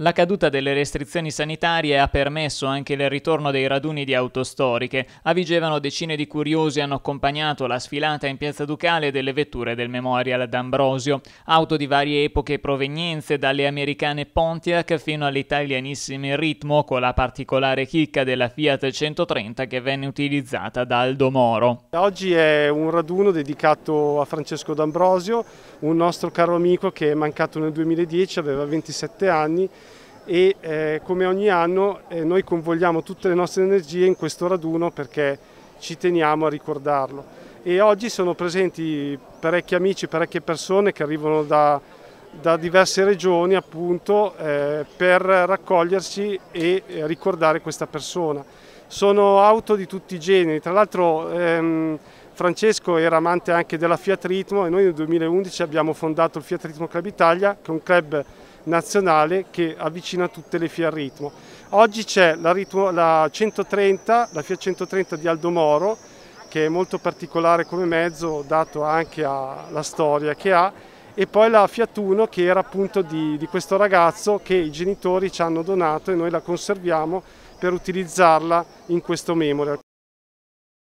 La caduta delle restrizioni sanitarie ha permesso anche il ritorno dei raduni di auto storiche. A Vigevano decine di curiosi hanno accompagnato la sfilata in Piazza Ducale delle vetture del Memorial d'Ambrosio. Auto di varie epoche e provenienze, dalle americane Pontiac fino all'italianissime Ritmo, con la particolare chicca della Fiat 130 che venne utilizzata da Aldo Moro. Oggi è un raduno dedicato a Francesco d'Ambrosio, un nostro caro amico che è mancato nel 2010, aveva 27 anni e eh, come ogni anno eh, noi convogliamo tutte le nostre energie in questo raduno perché ci teniamo a ricordarlo. E oggi sono presenti parecchi amici, parecchie persone che arrivano da, da diverse regioni appunto eh, per raccogliersi e eh, ricordare questa persona. Sono auto di tutti i generi, tra l'altro ehm, Francesco era amante anche della Fiat Ritmo e noi nel 2011 abbiamo fondato il Fiat Ritmo Club Italia che è un club nazionale che avvicina tutte le FIA al ritmo. Oggi c'è la, la, 130, la FIA 130 di Aldo Moro, che è molto particolare come mezzo, dato anche alla storia che ha, e poi la Fiat 1 che era appunto di, di questo ragazzo che i genitori ci hanno donato e noi la conserviamo per utilizzarla in questo memorial.